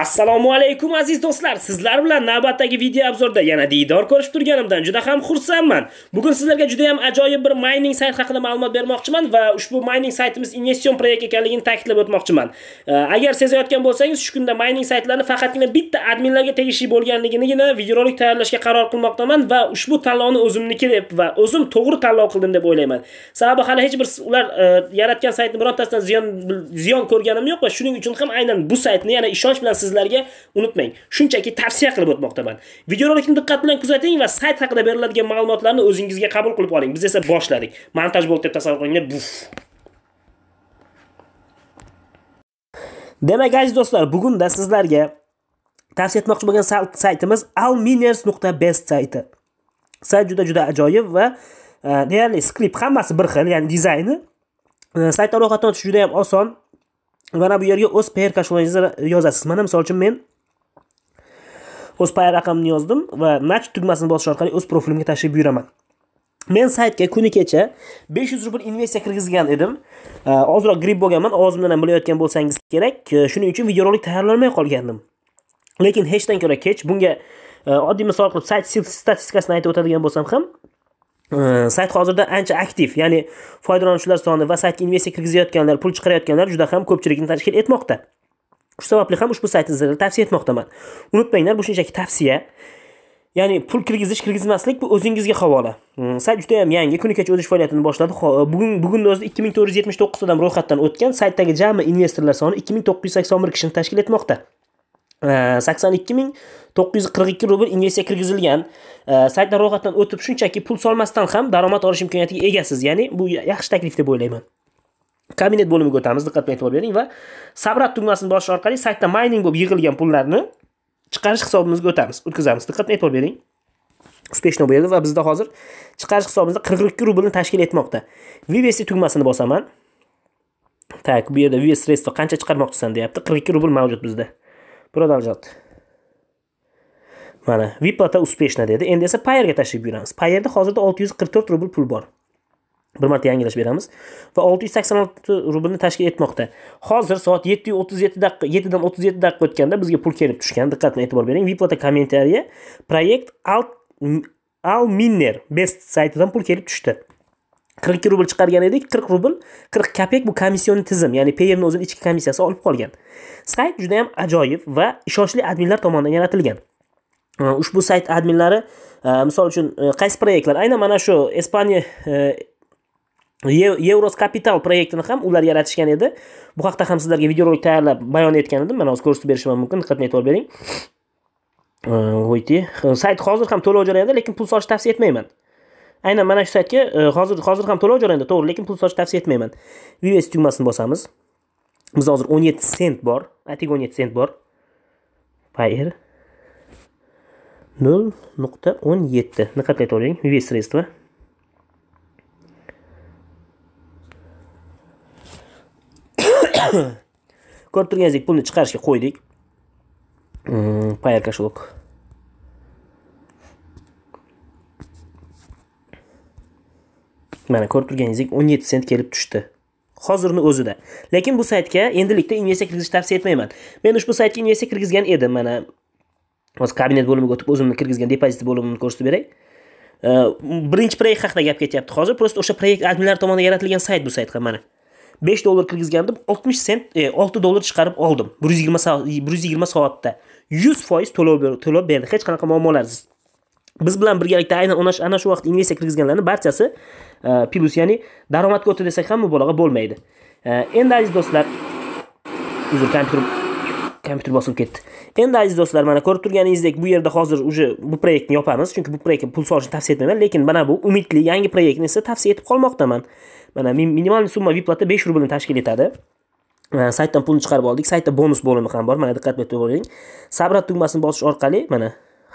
Assalomu alaykum aziz do'stlar. Sizlar bilan navbatdagi video obzorda yana diydor ko'rib turganimdan juda ham xursandman. Bugun sizlarga juda ham ajoyib bir mining sayt haqida ma'lumot bermoqchiman va ushbu mining saytimiz investitsion proyekt ekanligini ta'kidlab o'tmoqchiman. Agar sezayotgan bo'lsangiz, shu kunda mining saytlarni faqatgina bitta adminlarga tegishli bo'lganligini videorolik tayyorlashga qaror qilmoqdaman va ushbu tanlovni o'zimniki deb va o'zim to'g'ri tanlov qildim deb o'ylayman. Sababi hali hech bir ular e, yaratgan saytni birontasidan ziyon ziyon ko'rganim yo'q va shuning uchun ham aynan bu saytni yana ishonch bilan sizlarga unutmang. Shunchaki tavsiya qilib o'tmoqdaman. Videorolikni diqqat bilan kuzating va sayt haqida beriladigan ma'lumotlarni o'zingizga qabul qilib oling. Biz esa boshladik. Montaj bo'ldi deb tasavvur qilinglar. Buf. Demak, aziz do'stlar, bugunda sizlarga tavsiya etmoqchi bo'lgan saytimiz alminers.best sayti. Sayt juda juda ajoyib va e, deyarli skript hammasi bir xil, ya'ni dizayni e, saytdan ro'yxatdan o'tish juda ham oson mana bu yerga o'z PR kashflaringizni yozasiz mana misol uchun men o'z PR raqamimni yozdim va match tugmasini bosish orqali o'z profilimga tashrif buyuraman men saytga kuni kecha 500 rubl investitsiya kirgizgan edim ozroq grip bo'lganman og'zimdan ham bilayotgan bo'lsangiz kerak shuning uchun videorolik tayyorlamay qolgandim lekin hechdan ko'ra kech bunga e, oddiy misol qilib sayt statistikasini aytib o'tadigan bo'lsam ham sayt hozirda ancha aktiv ya'ni foydalanuvchilar soni va saytga investitsiya kirgizayotganlar pul chiqarayotganlar juda ham ko'pchilikni tashkil etmoqda shu sababli ham ushbu saytni sizlarga tavsiya etmoqdaman unutmanglar bu shunchaki tavsiya ya'ni pul kirgizish kirgizmaslik bu o'zingizga havola hmm, sayt juda ham yangi kunigacha o'z ish faoliyatini boshladi e, bugun bugunni o'zida ikki ming to'rt yuz yetmish to'qqiz odam ro'yxatdan o'tgan saytdagi jami investorlar soni ikki ming to'qqiz yuz sakson bir kishini tashkil etmoqda Э, sakson ikki ming to'qqiz yuz qirq ikki rubl investitsiya kirgizilgan э, saytdan ro'yxatdan o'tib shunchaki pul solmasdan ham daromad olish imkoniyatiga egasiz ya'ni bu yaxshi taklif deb o'ylayman kabinet bo'limiga o'tamiz diqqat bilan e'tibor bering va sabrat tugmasini bosish orqali saytda mayning bo'lib yig'ilgan pullarni chiqarish hisobimizga o'tamiz o'tkazamiz diqqat bilan e'tibor bering успешно bo'ldi va bizda hozir chiqarish hisobimizda qirq ikki rublni tashkil etmoqda vvs tugmasini bosaman tak bu yerda vvs средства qancha chiqarmoqchisan deyapti qirq ikki rubl mavjud bizda продолжат mana viplata успешно dedi endi esa payerga tashrif buyuramiz payerda hozirda 644 rubl pul bor bir marta yangilash beramiz va 686 rublni tashkil etmoqda hozir soat 7:37 daqiqa 7 dan 37 daqiqa o'tganda bizga pul kelib tushgan diqqat bilan e'tibor bering viplata kommentariya proyekt alt al miner best saytidan pul kelib tushdi qirq ikki rubl chiqargan edik qirq rubl qirq kopek bu komission tizim ya'ni payerni o'zini ichki komissiyasi olib qolgan sayt juda yam ajoyib va ishonchli adminlar tomonidan yaratilgan ushbu sayt adminlari misol uchun qaysi proyektlar aynan mana shu ispaniya euros kapital proyektini ham ular yaratishgan edi bu haqida ham sizlarga videorolik tayyorlab bayon etgan edim mana hozir ko'rsatib berishim mumkin diqqatni e'tibor bering sayt hozir ham to'lov jarayonida lekin pul solishni tavsiya etmayman aynan mana shu saytga e, hozir hozir ham to'lov jarayonda to'g'ri lekin pul sochni tavsiya etmayman vs tugmasini bosamiz biz hozir o'n yetti sent bor aytaylik o'n yetti sent bor payr nol nuqta o'n yetti qilib aytaverang vs средства ko'rib turganingizdek pulni chiqarishga qo'ydik mm, payr кошелок mana ko'rib turganingizdek 17 sent kelib tushdi hozirni o'zida lekin bu saytga endilikda investitsiya kirgizishni tavsiya etmayman men ushbu saytga investitsiya kirgizgan edim mana hozir kabinet bo'limiga o'tib o'zimni kirgizgan depozit bo'limini ko'rsatib beray birinchi proyekt haqida gap ketyapti hozir просто o'sha proyekt adminlari tomonidan yaratilgan sayt bu ham mana besh dollar kirgizgandim oltmish sent e, olti dollar chiqarib oldim bir yuz yigirma bir yuz yigirma soatda yuz foiz to'lov to'lov berdi hech qanaqa muammolarsiz biz bilan birgalikda aynan ana ana shu vaqt investitsiya kirgizganlarni barchasi e, plyus ya'ni daromadga o'tdi desak ham mubolag'a bo'lmaydi e, endi aziz do'stlar uzr kompyuter kompyuter bosilib ketdi endi aziz do'stlar mana ko'rib turganingizdek bu yerda hozir уже bu proyektni yopamiz chunki bu proyektga pul solishni tavsiya etmayman lekin mana bu umidli yangi proyektni esa tavsiya etib qolmoqdaman mana minimal summa viplata besh rublni tashkil etadi e, saytdan pulni chiqarib oldik saytda bonus bo'limi ham bor mana diqqat bilan bering sabrat tugmasini bosish orqali mana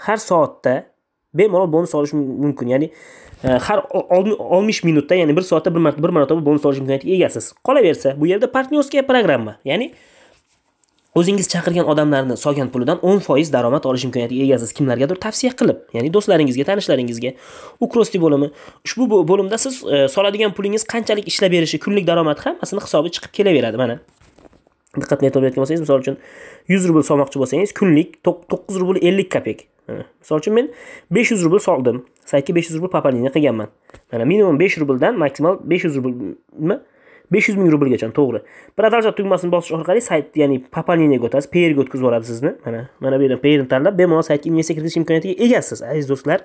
har soatda bemalol bonus olish mumkin ya'ni e, har 60 minutda ya'ni 1 soatda bir marta bir marotaba bonus olish imkoniyatiga egasiz qolaversa bu yerda partnyorskaya programma ya'ni o'zingiz chaqirgan odamlarni solgan pulidan 10% daromad olish imkoniyatiga egasiz kimlargadir tavsiya qilib ya'ni do'stlaringizga tanishlaringizga ukrosti bo'limi ushbu bo'limda siz e, soladigan pulingiz qanchalik ishlab berishi kunlik daromad hammasini hisobi chiqib kelaveradi mana diqqatni e'tibor bo'lsangiz misol uchun 100 rubl solmoqchi bo'lsangiz kunlik 9 rubl 50 kopek misol uchun men besh yuz rubl soldim saytga besh yuz rubl пополнение qilganman mana minimum besh rubldan maksimal besh yuz nima besh yuz ming rublgacha to'g'ri продолжать tugmasini bosish orqali sayt ya'ni пополнениеga o'tasiz payerga o'tkazib yuboradi sizni mana mana bu yerdan payerni tanlab bemalol saytga investitsiya kiritish imkoniyatiga egasiz aziz do'stlar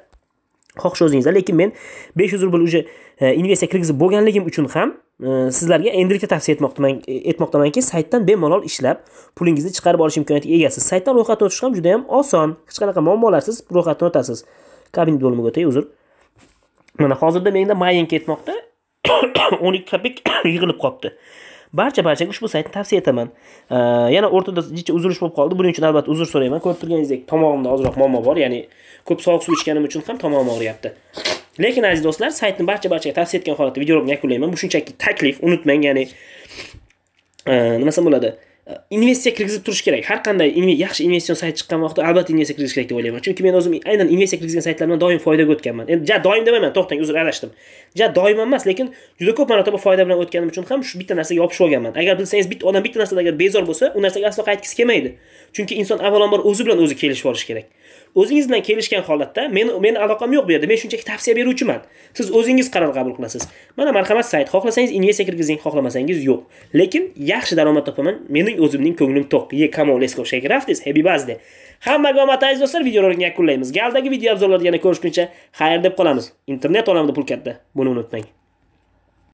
xohish o'zingizda lekin men 500 rubl уже e, investitsiya kirgizib bo'lganligim uchun ham e, sizlarga endilikda tavsiya etmoqdaman e, etmoqdamanki saytdan bemalol ishlab pulingizni chiqarib olish imkoniyatiga egasiz saytdan ro'yxatdan o'tish ham juda ham oson hech qanaqa muammolarsiz ro'yxatdan o'tasiz kabinet bo'limiga o'tay uzr mana hozirda menda mayin ketmoqda 12 ikki kopek yig'ilib qolibdi barcha barchaga ushbu saytni tavsiya etaman yana o'rtada jicha uzilish bo'lib qoldi buning uchun albatta uzr so'rayman ko'rib turganingizdek tomog'imda ozroq muammo bor ya'ni ko'p sovuq suv ichganim uchun ham tomog'im og'riyapti lekin aziz do'stlar saytni barcha barchaga tavsiya etgan holatda videorolikni yakunlayman bu shunchaki taklif unutmang ya'ni nima desam bo'ladi investitsiya kirgizib turish kerak har qanday yaxshi investitsion sayt chiqqan vaqtda albatta investitsiya kirgizish kerak deb o'ylayman chunki men o'zim aynan investitsiya kirgizgan saytlardan doim foydaga o'tganman endi ja doim demayman to'xtang uzr adashdim ja doim emas lekin juda ko'p marotaba foyda bilan o'tganim uchun ham shu bitta narsaga yopishib olganman agar bilsangiz bitta odam bitta narsadan agar bezor bo'lsa u narsaga aslo qaytgisi kelmaydi chunki inson avvalambor o'zi bilan o'zi kelishib olishi kerak o'zingiz bilan kelishgan holatda meni meni aloqam yo'q bu yerda men shunchaki tavsiya beruvchiman siz o'zingiz qaror qabul qilasiz mana marhamat sayt xohlasangiz investitsiya kirgizing xohlamasangiz yo'q lekin yaxshi daromad topaman mening o'zimning ko'nglim to'q ye kamon let's shake is happy birthday hammaga omad aziz do'stlar videorolikni yakunlaymiz galdagi video obzorlarda yana ko'rishguncha xayr deb qolamiz internet olamida pul katta buni unutmang